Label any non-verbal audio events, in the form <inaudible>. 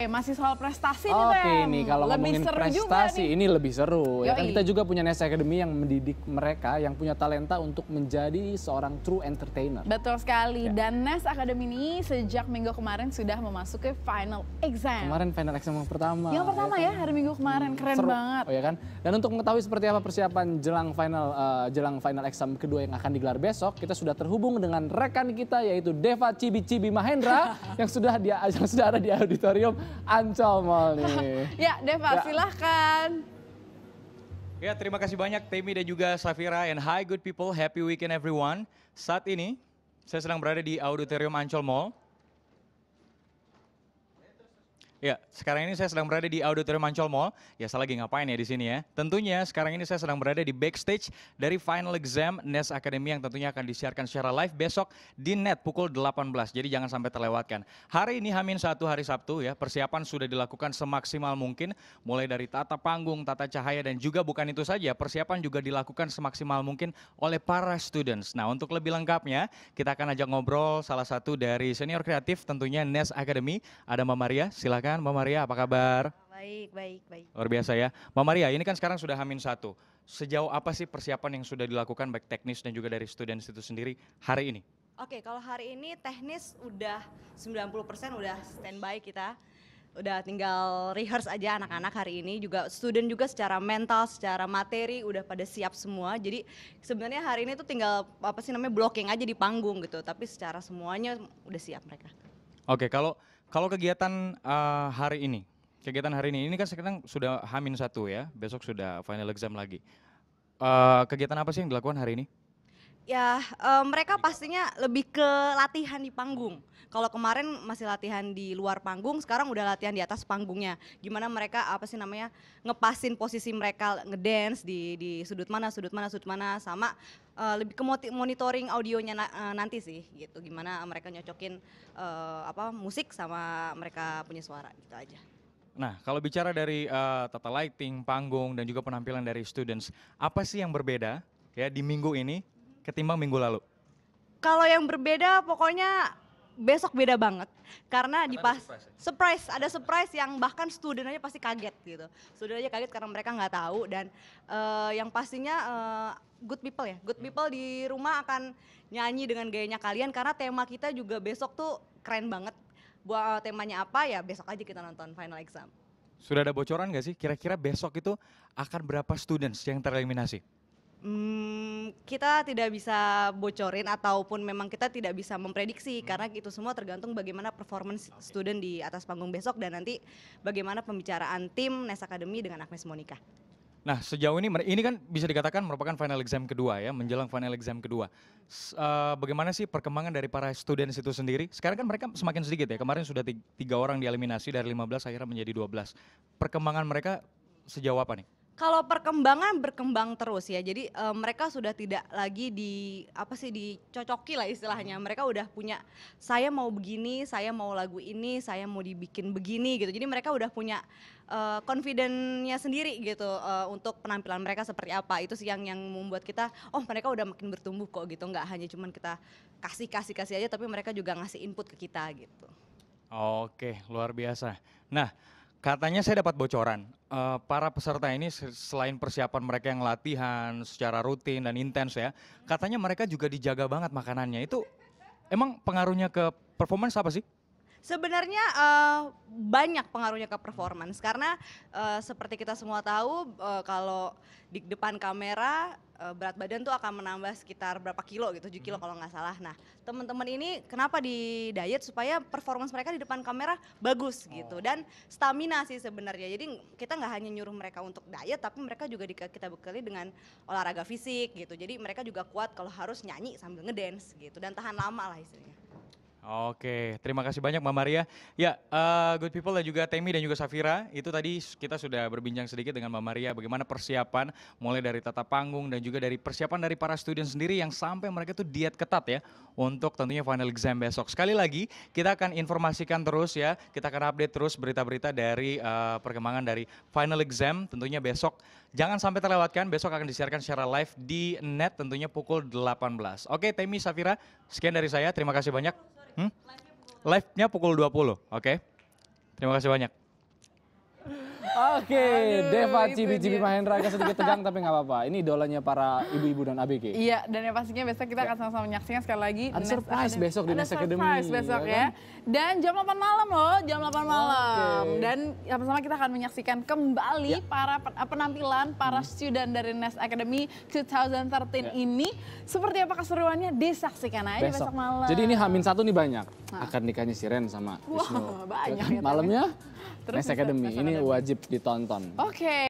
Eh, masih soal prestasi nih, Oke nih, kalau lebih ngomongin prestasi ini lebih seru. Yoi. Ya kan kita juga punya Nesa Academy yang mendidik mereka yang punya talenta untuk menjadi seorang true entertainer. Betul sekali. Ya. Dan Nes Academy ini sejak minggu kemarin sudah memasuki final exam. Kemarin final exam yang pertama. Yang pertama ya, hari minggu kemarin. Keren seru. banget. Oh ya kan? Dan untuk mengetahui seperti apa persiapan jelang final uh, jelang final exam kedua yang akan digelar besok, kita sudah terhubung dengan rekan kita yaitu Deva Cibi Cibi Mahendra <laughs> yang sudah dia yang sudah ada di auditorium Ancol Mall nih. <laughs> ya, Deva ya. silahkan. Ya, terima kasih banyak Temi dan juga Safira. And hi good people, happy weekend everyone. Saat ini, saya sedang berada di Auditorium Ancol Mall Ya, sekarang ini saya sedang berada di Auditorium Ancol Mall. Ya, saya lagi ngapain ya di sini ya? Tentunya sekarang ini saya sedang berada di backstage dari Final Exam NES Academy yang tentunya akan disiarkan secara live besok di net pukul 18. Jadi jangan sampai terlewatkan. Hari ini Hamin satu hari Sabtu ya, persiapan sudah dilakukan semaksimal mungkin. Mulai dari tata panggung, tata cahaya, dan juga bukan itu saja. Persiapan juga dilakukan semaksimal mungkin oleh para students. Nah, untuk lebih lengkapnya, kita akan ajak ngobrol salah satu dari senior kreatif tentunya NES Academy. Ada Mbak Maria, silakan silakan Mbak Maria, apa kabar? Baik, baik, baik. Luar biasa ya. Mbak Maria, ini kan sekarang sudah hamin satu. Sejauh apa sih persiapan yang sudah dilakukan baik teknis dan juga dari student itu sendiri hari ini? Oke, kalau hari ini teknis udah 90% udah standby kita. Udah tinggal rehearse aja anak-anak hari ini juga student juga secara mental, secara materi udah pada siap semua. Jadi sebenarnya hari ini tuh tinggal apa sih namanya blocking aja di panggung gitu, tapi secara semuanya udah siap mereka. Oke, kalau kalau kegiatan uh, hari ini, kegiatan hari ini, ini kan sekarang sudah Hamin satu ya, besok sudah final exam lagi. Uh, kegiatan apa sih yang dilakukan hari ini? Ya, uh, mereka pastinya lebih ke latihan di panggung. Kalau kemarin masih latihan di luar panggung, sekarang udah latihan di atas panggungnya. Gimana mereka apa sih namanya ngepasin posisi mereka ngedance di di sudut mana, sudut mana, sudut mana, sama uh, lebih ke monitoring audionya na eh, nanti sih, gitu. Gimana mereka nyocokin uh, apa musik sama mereka punya suara gitu aja. Nah, kalau bicara dari uh, tata lighting, panggung, dan juga penampilan dari students, apa sih yang berbeda ya di minggu ini ketimbang minggu lalu? Kalau yang berbeda pokoknya besok beda banget karena, di pas surprise, ya? surprise ada surprise yang bahkan student aja pasti kaget gitu student aja kaget karena mereka nggak tahu dan uh, yang pastinya uh, good people ya good hmm. people hmm. di rumah akan nyanyi dengan gayanya kalian karena tema kita juga besok tuh keren banget buat eh, temanya apa ya besok aja kita nonton final exam sudah ada bocoran nggak sih kira-kira besok itu akan berapa students yang tereliminasi Hmm, kita tidak bisa bocorin ataupun memang kita tidak bisa memprediksi hmm. karena itu semua tergantung bagaimana performance okay. student di atas panggung besok dan nanti bagaimana pembicaraan tim Nes Academy dengan Agnes Monica. Nah, sejauh ini ini kan bisa dikatakan merupakan final exam kedua ya, menjelang final exam kedua. Uh, bagaimana sih perkembangan dari para student itu sendiri? Sekarang kan mereka semakin sedikit ya. Kemarin sudah tiga orang dieliminasi dari 15 akhirnya menjadi 12. Perkembangan mereka sejauh apa nih? kalau perkembangan berkembang terus ya. Jadi e, mereka sudah tidak lagi di apa sih dicocoki lah istilahnya. Mereka udah punya saya mau begini, saya mau lagu ini, saya mau dibikin begini gitu. Jadi mereka udah punya confidence-nya sendiri gitu e, untuk penampilan mereka seperti apa. Itu sih yang yang membuat kita oh mereka udah makin bertumbuh kok gitu. Nggak hanya cuman kita kasih kasih kasih aja tapi mereka juga ngasih input ke kita gitu. Oke, luar biasa. Nah, Katanya saya dapat bocoran, uh, para peserta ini selain persiapan mereka yang latihan secara rutin dan intens ya, katanya mereka juga dijaga banget makanannya. Itu emang pengaruhnya ke performance apa sih? Sebenarnya uh, banyak pengaruhnya ke performance karena uh, seperti kita semua tahu uh, kalau di depan kamera uh, berat badan tuh akan menambah sekitar berapa kilo gitu, 7 kilo hmm. kalau nggak salah. Nah, teman-teman ini kenapa di diet supaya performance mereka di depan kamera bagus gitu. oh. gitu dan stamina sih sebenarnya. Jadi kita nggak hanya nyuruh mereka untuk diet tapi mereka juga di, kita bekali dengan olahraga fisik gitu. Jadi mereka juga kuat kalau harus nyanyi sambil ngedance gitu dan tahan lama lah istilahnya. Oke, terima kasih banyak Mbak Maria. Ya, uh, good people dan juga Temi dan juga Safira, itu tadi kita sudah berbincang sedikit dengan Mbak Maria bagaimana persiapan mulai dari tata panggung dan juga dari persiapan dari para student sendiri yang sampai mereka tuh diet ketat ya untuk tentunya final exam besok. Sekali lagi, kita akan informasikan terus ya, kita akan update terus berita-berita dari uh, perkembangan dari final exam tentunya besok. Jangan sampai terlewatkan, besok akan disiarkan secara live di net tentunya pukul 18. Oke, Temi, Safira, sekian dari saya. Terima kasih banyak. Hmm? Live-nya pukul 20. Oke. Okay. Terima kasih banyak. Oke, Deva Cibi-Cibi Mahendra agak sedikit <laughs> tegang tapi nggak apa-apa. Ini idolanya para ibu-ibu dan ABG. Iya, dan yang pastinya besok kita akan sama-sama menyaksikan sekali lagi. Ada surprise besok di Next Academy. surprise ya besok kan? ya. Dan jam 8 malam loh, jam 8 malam. Dan sama-sama kita akan menyaksikan kembali ya. para penampilan para hmm. student dari Next Academy 2013 ya. ini. Seperti apa keseruannya disaksikan aja besok, malam. Jadi ini Hamin satu nih banyak. Akan nikahnya Siren sama Wisnu. Wow, banyak. Kan? Malamnya Terus Academy. Ini wajib ditonton. Oke. Okay.